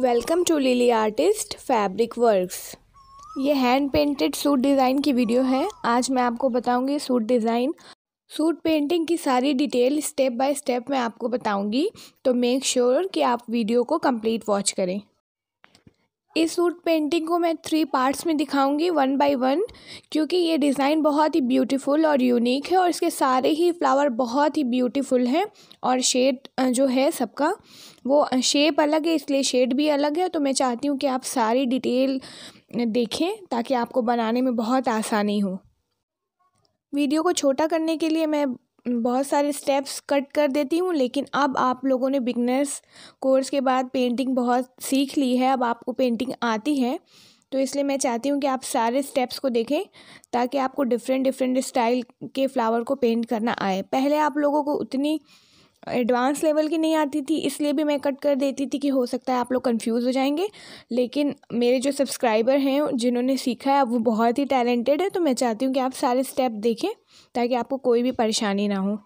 welcome to lily artist fabric works ये hand painted suit design की video है आज मैं आपको बताऊंगी सूट डिज़ाइन सूट पेंटिंग की सारी डिटेल स्टेप बाय स्टेप मैं आपको बताऊंगी तो मेक श्योर sure कि आप वीडियो को कंप्लीट वॉच करें इस सूट पेंटिंग को मैं थ्री पार्ट्स में दिखाऊंगी वन बाय वन क्योंकि ये डिज़ाइन बहुत ही ब्यूटीफुल और यूनिक है और इसके सारे ही फ्लावर बहुत ही ब्यूटीफुल हैं और शेड जो है सबका वो शेप अलग है इसलिए शेड भी अलग है तो मैं चाहती हूँ कि आप सारी डिटेल देखें ताकि आपको बनाने में बहुत आसानी हो वीडियो को छोटा करने के लिए मैं बहुत सारे स्टेप्स कट कर देती हूँ लेकिन अब आप लोगों ने बिगनर्स कोर्स के बाद पेंटिंग बहुत सीख ली है अब आपको पेंटिंग आती है तो इसलिए मैं चाहती हूँ कि आप सारे स्टेप्स को देखें ताकि आपको डिफरेंट डिफरेंट स्टाइल के फ्लावर को पेंट करना आए पहले आप लोगों को उतनी एडवांस लेवल की नहीं आती थी इसलिए भी मैं कट कर देती थी कि हो सकता है आप लोग कंफ्यूज हो जाएंगे लेकिन मेरे जो सब्सक्राइबर हैं जिन्होंने सीखा है वो बहुत ही टैलेंटेड है तो मैं चाहती हूँ कि आप सारे स्टेप देखें ताकि आपको कोई भी परेशानी ना हो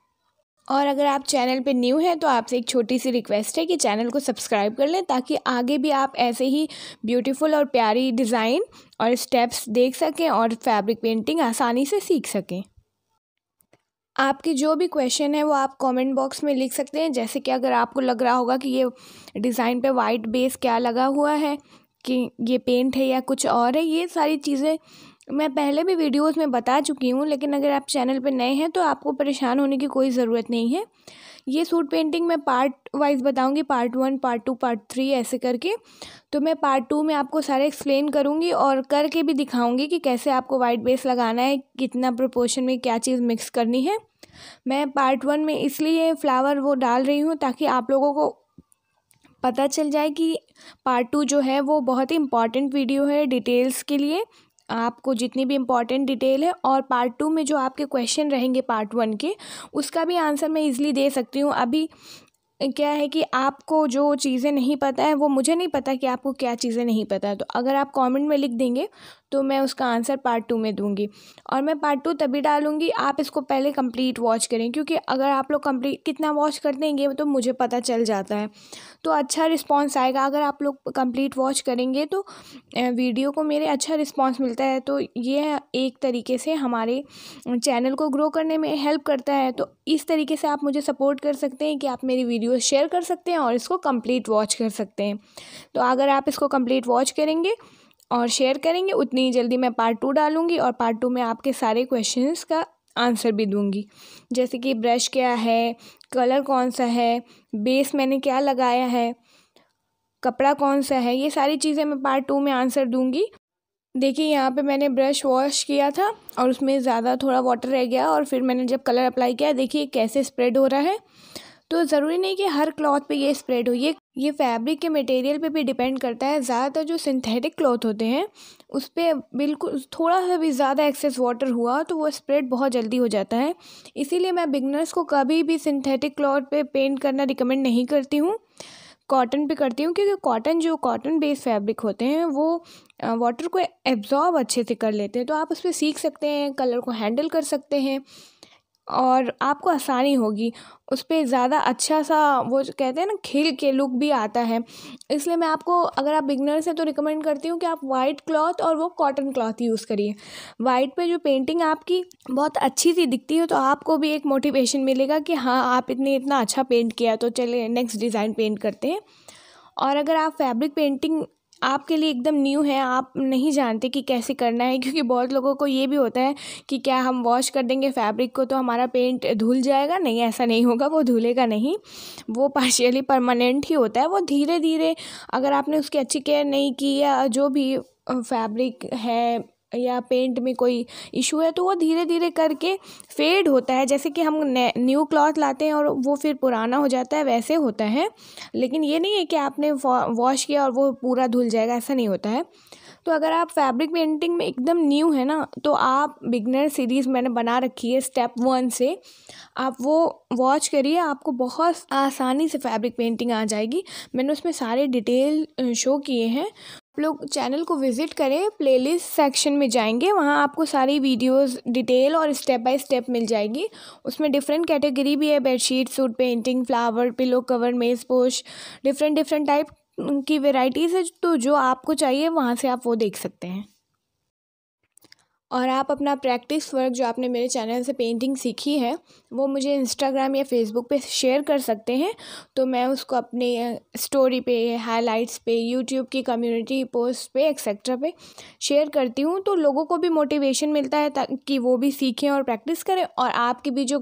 और अगर आप चैनल पे न्यू हैं तो आपसे एक छोटी सी रिक्वेस्ट है कि चैनल को सब्सक्राइब कर लें ताकि आगे भी आप ऐसे ही ब्यूटीफुल और प्यारी डिज़ाइन और स्टेप्स देख सकें और फैब्रिक पेंटिंग आसानी से सीख सकें आपकी जो भी क्वेश्चन है वो आप कमेंट बॉक्स में लिख सकते हैं जैसे कि अगर आपको लग रहा होगा कि ये डिज़ाइन पे वाइट बेस क्या लगा हुआ है कि ये पेंट है या कुछ और है ये सारी चीज़ें मैं पहले भी वीडियोस में बता चुकी हूँ लेकिन अगर आप चैनल पे नए हैं तो आपको परेशान होने की कोई ज़रूरत नहीं है ये सूट पेंटिंग मैं पार्ट वाइज बताऊंगी part one part two part three ऐसे करके तो मैं पार्ट टू में आपको सारे एक्सप्लेन करूँगी और करके भी दिखाऊँगी कि कैसे आपको वाइट बेस लगाना है कितना प्रोपोर्शन में क्या चीज़ मिक्स करनी है मैं पार्ट वन में इसलिए फ्लावर वो डाल रही हूँ ताकि आप लोगों को पता चल जाए कि पार्ट टू जो है वो बहुत ही इम्पॉर्टेंट वीडियो है डिटेल्स के लिए आपको जितनी भी इम्पॉर्टेंट डिटेल है और पार्ट टू में जो आपके क्वेश्चन रहेंगे पार्ट वन के उसका भी आंसर मैं इजीली दे सकती हूँ अभी क्या है कि आपको जो चीज़ें नहीं पता है वो मुझे नहीं पता कि आपको क्या चीज़ें नहीं पता है तो अगर आप कमेंट में लिख देंगे तो मैं उसका आंसर पार्ट टू में दूँगी और मैं पार्ट टू तभी डालूँगी आप इसको पहले कंप्लीट वॉच करें क्योंकि अगर आप लोग कंप्लीट कितना वॉच कर देंगे तो मुझे पता चल जाता है तो अच्छा रिस्पॉन्स आएगा अगर आप लोग कंप्लीट वॉच करेंगे तो वीडियो को मेरे अच्छा रिस्पॉन्स मिलता है तो ये एक तरीके से हमारे चैनल को ग्रो करने में हेल्प करता है तो इस तरीके से आप मुझे सपोर्ट कर सकते हैं कि आप मेरी वीडियो शेयर कर सकते हैं और इसको कंप्लीट वॉच कर सकते हैं तो अगर आप इसको कंप्लीट वॉच करेंगे और शेयर करेंगे उतनी ही जल्दी मैं पार्ट टू डालूंगी और पार्ट टू में आपके सारे क्वेश्चंस का आंसर भी दूंगी जैसे कि ब्रश क्या है कलर कौन सा है बेस मैंने क्या लगाया है कपड़ा कौन सा है ये सारी चीज़ें मैं पार्ट टू में आंसर दूंगी देखिए यहाँ पे मैंने ब्रश वॉश किया था और उसमें ज़्यादा थोड़ा वाटर रह गया और फिर मैंने जब कलर अप्लाई किया देखिए कैसे स्प्रेड हो रहा है तो ज़रूरी नहीं कि हर क्लॉथ पे ये स्प्रेड हो ये ये फैब्रिक के मटेरियल पे भी डिपेंड करता है ज़्यादातर जो सिंथेटिक क्लॉथ होते हैं उस पर बिल्कुल थोड़ा सा भी ज़्यादा एक्सेस वाटर हुआ तो वो स्प्रेड बहुत जल्दी हो जाता है इसीलिए मैं बिगनर्स को कभी भी सिंथेटिक क्लॉथ पे पेंट करना रिकमेंड नहीं करती हूँ कॉटन पे करती हूँ क्योंकि कॉटन जो कॉटन बेस्ड फैब्रिक होते हैं वो वाटर को एब्जॉर्ब अच्छे से कर लेते हैं तो आप उस पर सीख सकते हैं कलर को हैंडल कर सकते हैं और आपको आसानी होगी उस पर ज़्यादा अच्छा सा वो कहते हैं ना खेल के लुक भी आता है इसलिए मैं आपको अगर आप बिगनर्स हैं तो रिकमेंड करती हूँ कि आप वाइट क्लॉथ और वो कॉटन क्लॉथ यूज़ करिए वाइट पे जो पेंटिंग आपकी बहुत अच्छी सी दिखती है तो आपको भी एक मोटिवेशन मिलेगा कि हाँ आप इतने इतना अच्छा पेंट किया तो चलिए नेक्स्ट डिज़ाइन पेंट करते हैं और अगर आप फैब्रिक पेंटिंग आपके लिए एकदम न्यू है आप नहीं जानते कि कैसे करना है क्योंकि बहुत लोगों को ये भी होता है कि क्या हम वॉश कर देंगे फैब्रिक को तो हमारा पेंट धुल जाएगा नहीं ऐसा नहीं होगा वो धुलेगा नहीं वो पार्शियली परमानेंट ही होता है वो धीरे धीरे अगर आपने उसकी अच्छी केयर नहीं की या जो भी फैब्रिक है या पेंट में कोई इशू है तो वो धीरे धीरे करके फेड होता है जैसे कि हम न्यू क्लॉथ लाते हैं और वो फिर पुराना हो जाता है वैसे होता है लेकिन ये नहीं है कि आपने वॉश किया और वो पूरा धुल जाएगा ऐसा नहीं होता है तो अगर आप फैब्रिक पेंटिंग में एकदम न्यू है ना तो आप बिगनर सीरीज़ मैंने बना रखी है स्टेप वन से आप वो वॉच करिए आपको बहुत आसानी से फैब्रिक पेंटिंग आ जाएगी मैंने उसमें सारे डिटेल शो किए हैं आप लोग चैनल को विज़िट करें प्लेलिस्ट सेक्शन में जाएंगे वहाँ आपको सारी वीडियोस डिटेल और स्टेप बाय स्टेप मिल जाएगी उसमें डिफरेंट कैटेगरी भी है bedsheet suit painting flower pillow cover मेज़ पोश डिफरेंट डिफरेंट टाइप की वेराइटीज़ है तो जो आपको चाहिए वहाँ से आप वो देख सकते हैं और आप अपना प्रैक्टिस वर्क जो आपने मेरे चैनल से पेंटिंग सीखी है वो मुझे इंस्टाग्राम या फेसबुक पे शेयर कर सकते हैं तो मैं उसको अपने स्टोरी पे हाइलाइट्स पे यूट्यूब की कम्युनिटी पोस्ट पे एक्सेट्रा पे शेयर करती हूँ तो लोगों को भी मोटिवेशन मिलता है ताकि वो भी सीखें और प्रैक्टिस करें और आपकी भी जो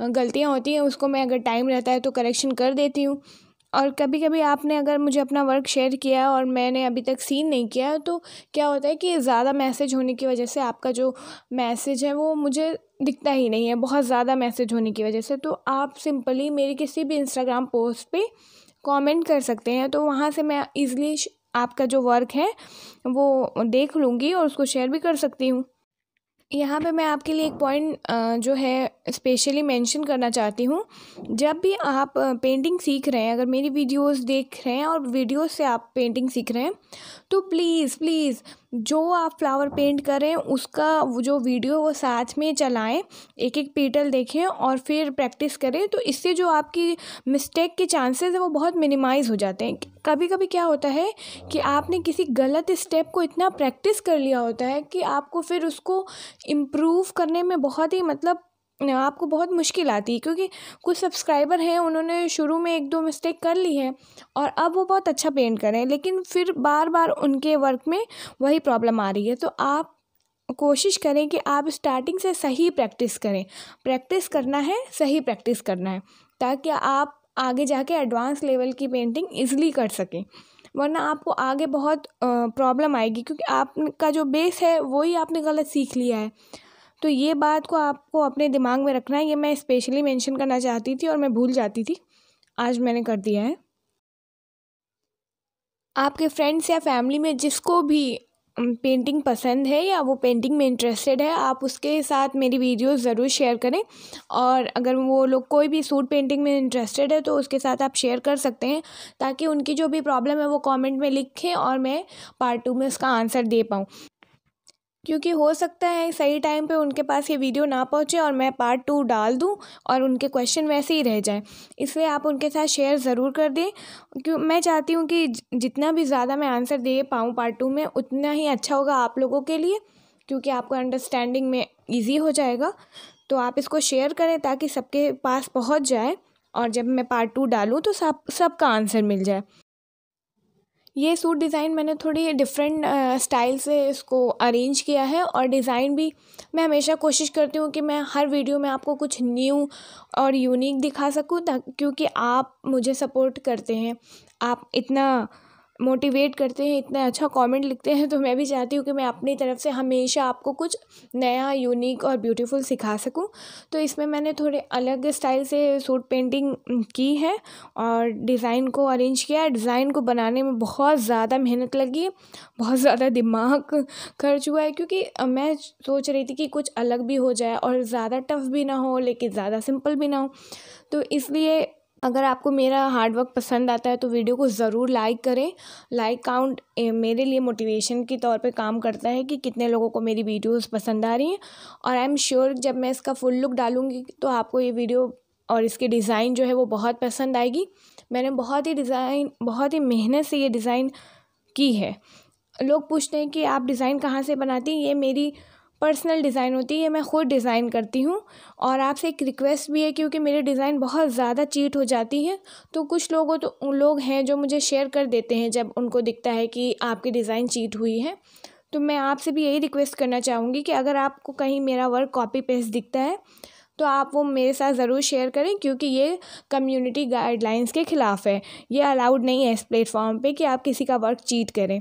गलतियाँ होती हैं उसको मैं अगर टाइम रहता है तो करेक्शन कर देती हूँ और कभी कभी आपने अगर मुझे अपना वर्क शेयर किया और मैंने अभी तक सीन नहीं किया है तो क्या होता है कि ज़्यादा मैसेज होने की वजह से आपका जो मैसेज है वो मुझे दिखता ही नहीं है बहुत ज़्यादा मैसेज होने की वजह से तो आप सिंपली मेरी किसी भी इंस्टाग्राम पोस्ट पे कमेंट कर सकते हैं तो वहाँ से मैं ईज़िली आपका जो वर्क है वो देख लूँगी और उसको शेयर भी कर सकती हूँ यहाँ पे मैं आपके लिए एक पॉइंट जो है स्पेशली मेंशन करना चाहती हूँ जब भी आप पेंटिंग सीख रहे हैं अगर मेरी वीडियोस देख रहे हैं और वीडियोस से आप पेंटिंग सीख रहे हैं तो प्लीज़ प्लीज़ जो आप फ्लावर पेंट करें उसका वो जो वीडियो वो साथ में चलाएं एक एक पेटल देखें और फिर प्रैक्टिस करें तो इससे जो आपकी मिस्टेक के चांसेस हैं वो बहुत मिनिमाइज़ हो जाते हैं कभी कभी क्या होता है कि आपने किसी गलत स्टेप को इतना प्रैक्टिस कर लिया होता है कि आपको फिर उसको इम्प्रूव करने में बहुत ही मतलब आपको बहुत मुश्किल आती है क्योंकि कुछ सब्सक्राइबर हैं उन्होंने शुरू में एक दो मिस्टेक कर ली है और अब वो बहुत अच्छा पेंट कर रहे हैं लेकिन फिर बार बार उनके वर्क में वही प्रॉब्लम आ रही है तो आप कोशिश करें कि आप स्टार्टिंग से सही प्रैक्टिस करें प्रैक्टिस करना है सही प्रैक्टिस करना है ताकि आप आगे जाके एडवांस लेवल की पेंटिंग ईजिली कर सकें वरना आपको आगे बहुत प्रॉब्लम आएगी क्योंकि आपका जो बेस है वही आपने गलत सीख लिया है तो ये बात को आपको अपने दिमाग में रखना है ये मैं स्पेशली मेंशन करना चाहती थी और मैं भूल जाती थी आज मैंने कर दिया है आपके फ्रेंड्स या फैमिली में जिसको भी पेंटिंग पसंद है या वो पेंटिंग में इंटरेस्टेड है आप उसके साथ मेरी वीडियो ज़रूर शेयर करें और अगर वो लोग कोई भी सूट पेंटिंग में इंटरेस्टेड है तो उसके साथ आप शेयर कर सकते हैं ताकि उनकी जो भी प्रॉब्लम है वो कमेंट में लिखें और मैं पार्ट टू में उसका आंसर दे पाऊँ क्योंकि हो सकता है सही टाइम पे उनके पास ये वीडियो ना पहुँचे और मैं पार्ट टू डाल दूँ और उनके क्वेश्चन वैसे ही रह जाएं इसलिए आप उनके साथ शेयर ज़रूर कर दें क्यों मैं चाहती हूँ कि जितना भी ज़्यादा मैं आंसर दे पाऊँ पार्ट टू में उतना ही अच्छा होगा आप लोगों के लिए क्योंकि आपको अंडरस्टैंडिंग में ईजी हो जाएगा तो आप इसको शेयर करें ताकि सबके पास पहुँच जाए और जब मैं पार्ट टू डालूँ तो सब सबका आंसर मिल जाए ये सूट डिज़ाइन मैंने थोड़ी डिफरेंट स्टाइल से इसको अरेंज किया है और डिज़ाइन भी मैं हमेशा कोशिश करती हूँ कि मैं हर वीडियो में आपको कुछ न्यू और यूनिक दिखा सकूँ क्योंकि आप मुझे सपोर्ट करते हैं आप इतना मोटिवेट करते हैं इतना अच्छा कमेंट लिखते हैं तो मैं भी चाहती हूँ कि मैं अपनी तरफ से हमेशा आपको कुछ नया यूनिक और ब्यूटीफुल सिखा सकूँ तो इसमें मैंने थोड़े अलग स्टाइल से सूट पेंटिंग की है और डिज़ाइन को अरेंज किया डिज़ाइन को बनाने में बहुत ज़्यादा मेहनत लगी बहुत ज़्यादा दिमाग खर्च हुआ है क्योंकि मैं सोच रही थी कि कुछ अलग भी हो जाए और ज़्यादा टफ भी ना हो लेकिन ज़्यादा सिंपल भी ना हो तो इसलिए अगर आपको मेरा हार्डवर्क पसंद आता है तो वीडियो को ज़रूर लाइक करें लाइक काउंट मेरे लिए मोटिवेशन के तौर पे काम करता है कि कितने लोगों को मेरी वीडियोस पसंद आ रही हैं और आई एम श्योर जब मैं इसका फुल लुक डालूँगी तो आपको ये वीडियो और इसके डिज़ाइन जो है वो बहुत पसंद आएगी मैंने बहुत ही डिज़ाइन बहुत ही मेहनत से ये डिज़ाइन की है लोग पूछते हैं कि आप डिज़ाइन कहाँ से बनाती हैं ये मेरी पर्सनल डिज़ाइन होती है ये मैं ख़ुद डिज़ाइन करती हूँ और आपसे एक रिक्वेस्ट भी है क्योंकि मेरे डिज़ाइन बहुत ज़्यादा चीट हो जाती है तो कुछ लोगों तो उन लोग हैं जो मुझे शेयर कर देते हैं जब उनको दिखता है कि आपकी डिज़ाइन चीट हुई है तो मैं आपसे भी यही रिक्वेस्ट करना चाहूँगी कि अगर आपको कहीं मेरा वर्क कॉपी पेस्ट दिखता है तो आप वो मेरे साथ ज़रूर शेयर करें क्योंकि ये कम्युनिटी गाइडलाइंस के ख़िलाफ़ है ये अलाउड नहीं है इस प्लेटफॉर्म पे कि आप किसी का वर्क चीट करें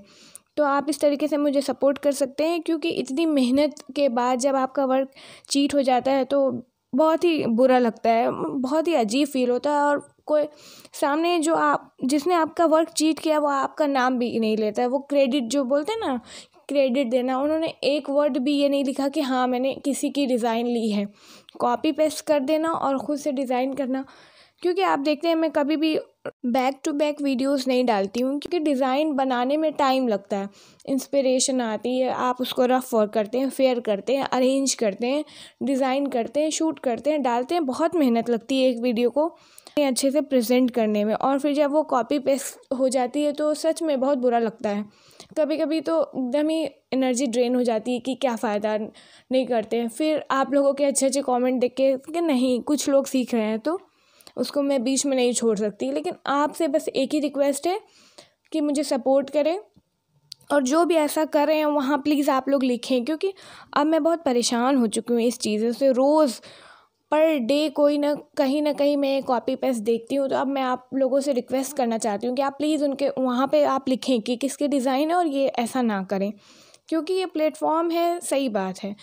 तो आप इस तरीके से मुझे सपोर्ट कर सकते हैं क्योंकि इतनी मेहनत के बाद जब आपका वर्क चीट हो जाता है तो बहुत ही बुरा लगता है बहुत ही अजीब फील होता है और कोई सामने जो आप जिसने आपका वर्क चीट किया वो आपका नाम भी नहीं लेता है वो क्रेडिट जो बोलते हैं ना क्रेडिट देना उन्होंने एक वर्ड भी ये नहीं लिखा कि हाँ मैंने किसी की डिज़ाइन ली है कॉपी पेस्ट कर देना और ख़ुद से डिज़ाइन करना क्योंकि आप देखते हैं मैं कभी भी बैक टू बैक वीडियोस नहीं डालती हूँ क्योंकि डिज़ाइन बनाने में टाइम लगता है इंस्पिरेशन आती है आप उसको रफ वर्क करते हैं फेयर करते हैं अरेंज करते हैं डिज़ाइन करते हैं शूट करते हैं डालते हैं बहुत मेहनत लगती है एक वीडियो को अच्छे से प्रेजेंट करने में और फिर जब वो कॉपी पेस्ट हो जाती है तो सच में बहुत बुरा लगता है कभी कभी तो एकदम ही एनर्जी ड्रेन हो जाती है कि क्या फ़ायदा नहीं करते फिर आप लोगों के अच्छे अच्छे कॉमेंट देख के कि नहीं कुछ लोग सीख रहे हैं तो उसको मैं बीच में नहीं छोड़ सकती लेकिन आपसे बस एक ही रिक्वेस्ट है कि मुझे सपोर्ट करें और जो भी ऐसा कर रहे हैं वहाँ प्लीज़ आप लोग लिखें क्योंकि अब मैं बहुत परेशान हो चुकी हूँ इस चीज़ों से रोज़ पर डे कोई ना कहीं ना कहीं मैं कॉपी पेस्ट देखती हूँ तो अब मैं आप लोगों से रिक्वेस्ट करना चाहती हूँ कि आप प्लीज़ उनके वहाँ पे आप लिखें कि किसके डिज़ाइन है और ये ऐसा ना करें क्योंकि ये प्लेटफॉर्म है सही बात है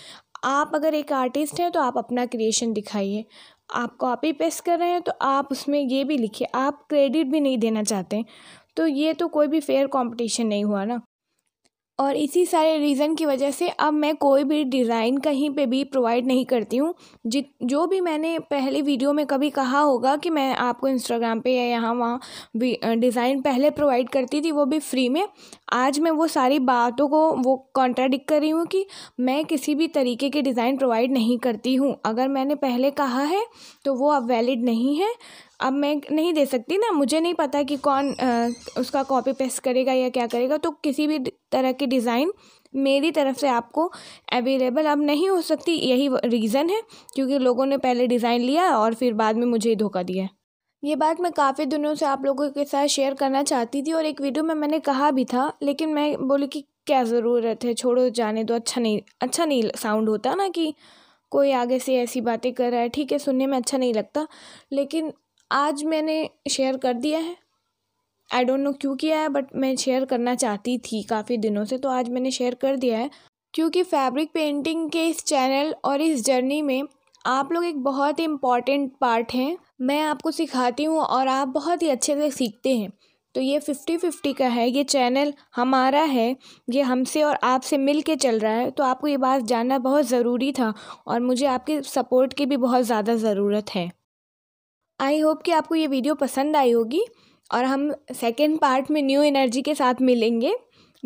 आप अगर एक आर्टिस्ट हैं तो आप अपना क्रिएशन दिखाइए आप कॉपी पेस्ट कर रहे हैं तो आप उसमें ये भी लिखिए आप क्रेडिट भी नहीं देना चाहते तो ये तो कोई भी फेयर कंपटीशन नहीं हुआ ना और इसी सारे रीज़न की वजह से अब मैं कोई भी डिज़ाइन कहीं पे भी प्रोवाइड नहीं करती हूँ जित जो भी मैंने पहले वीडियो में कभी कहा होगा कि मैं आपको इंस्टाग्राम पे या यहाँ वहाँ डिज़ाइन पहले प्रोवाइड करती थी वो भी फ्री में आज मैं वो सारी बातों को वो कॉन्ट्राडिक कर रही हूँ कि मैं किसी भी तरीके के डिज़ाइन प्रोवाइड नहीं करती हूँ अगर मैंने पहले कहा है तो वो अब वैलिड नहीं है अब मैं नहीं दे सकती ना मुझे नहीं पता कि कौन आ, उसका कॉपी पेस्ट करेगा या क्या करेगा तो किसी भी तरह की डिज़ाइन मेरी तरफ से आपको अवेलेबल अब नहीं हो सकती यही रीज़न है क्योंकि लोगों ने पहले डिज़ाइन लिया और फिर बाद में मुझे ही धोखा दिया ये बात मैं काफ़ी दिनों से आप लोगों के साथ शेयर करना चाहती थी और एक वीडियो में मैंने कहा भी था लेकिन मैं बोली कि क्या ज़रूरत है छोड़ो जाने दो अच्छा नहीं अच्छा नहीं साउंड होता ना कि कोई आगे से ऐसी बातें कर रहा है ठीक है सुनने में अच्छा नहीं लगता लेकिन आज मैंने शेयर कर दिया है आई डोंट नो क्यों किया है बट मैं शेयर करना चाहती थी काफ़ी दिनों से तो आज मैंने शेयर कर दिया है क्योंकि फैब्रिक पेंटिंग के इस चैनल और इस जर्नी में आप लोग एक बहुत ही इम्पॉर्टेंट पार्ट हैं मैं आपको सिखाती हूँ और आप बहुत ही अच्छे से सीखते हैं तो ये फिफ्टी फिफ्टी का है ये चैनल हमारा है ये हमसे और आपसे मिल के चल रहा है तो आपको ये बात जानना बहुत ज़रूरी था और मुझे आपके सपोर्ट की भी बहुत ज़्यादा ज़रूरत है आई होप कि आपको ये वीडियो पसंद आई होगी और हम सेकेंड पार्ट में न्यू एनर्जी के साथ मिलेंगे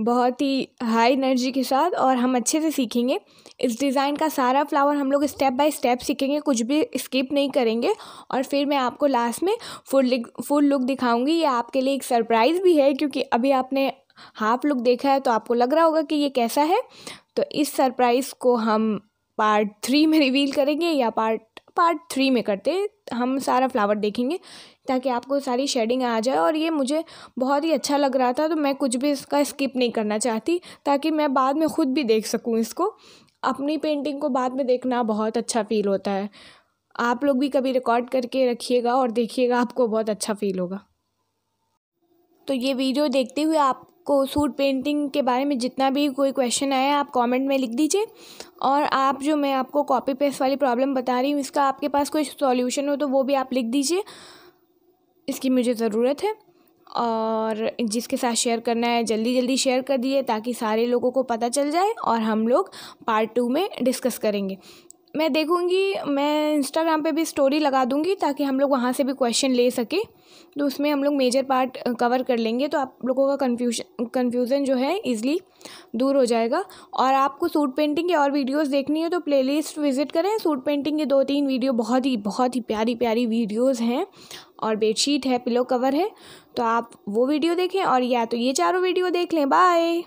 बहुत ही हाई एनर्जी के साथ और हम अच्छे से सीखेंगे इस डिज़ाइन का सारा फ्लावर हम लोग स्टेप बाय स्टेप सीखेंगे कुछ भी स्किप नहीं करेंगे और फिर मैं आपको लास्ट में फुल फुल लुक दिखाऊंगी ये आपके लिए एक सरप्राइज़ भी है क्योंकि अभी आपने हाफ लुक देखा है तो आपको लग रहा होगा कि ये कैसा है तो इस सरप्राइज़ को हम पार्ट थ्री में रिवील करेंगे या पार्ट पार्ट थ्री में करते हम सारा फ्लावर देखेंगे ताकि आपको सारी शेडिंग आ जाए और ये मुझे बहुत ही अच्छा लग रहा था तो मैं कुछ भी इसका स्किप नहीं करना चाहती ताकि मैं बाद में ख़ुद भी देख सकूँ इसको अपनी पेंटिंग को बाद में देखना बहुत अच्छा फील होता है आप लोग भी कभी रिकॉर्ड करके रखिएगा और देखिएगा आपको बहुत अच्छा फील होगा तो ये वीडियो देखते हुए आप आपको सूट पेंटिंग के बारे में जितना भी कोई क्वेश्चन आया आप कमेंट में लिख दीजिए और आप जो मैं आपको कॉपी पेस्ट वाली प्रॉब्लम बता रही हूँ इसका आपके पास कोई सॉल्यूशन हो तो वो भी आप लिख दीजिए इसकी मुझे ज़रूरत है और जिसके साथ शेयर करना है जल्दी जल्दी शेयर कर दिए ताकि सारे लोगों को पता चल जाए और हम लोग पार्ट टू में डिस्कस करेंगे मैं देखूँगी मैं इंस्टाग्राम पे भी स्टोरी लगा दूँगी ताकि हम लोग वहाँ से भी क्वेश्चन ले सकें तो उसमें हम लोग मेजर पार्ट कवर कर लेंगे तो आप लोगों का कन्फ्यूशन कन्फ्यूज़न जो है ईज़िली दूर हो जाएगा और आपको सूट पेंटिंग की और वीडियोस देखनी है तो प्लेलिस्ट विज़िट करें सूट पेंटिंग के दो तीन वीडियो बहुत ही बहुत ही प्यारी प्यारी वीडियोज़ हैं और बेडशीट है पिलो कवर है तो आप वो वीडियो देखें और या तो ये चारों वीडियो देख लें बाय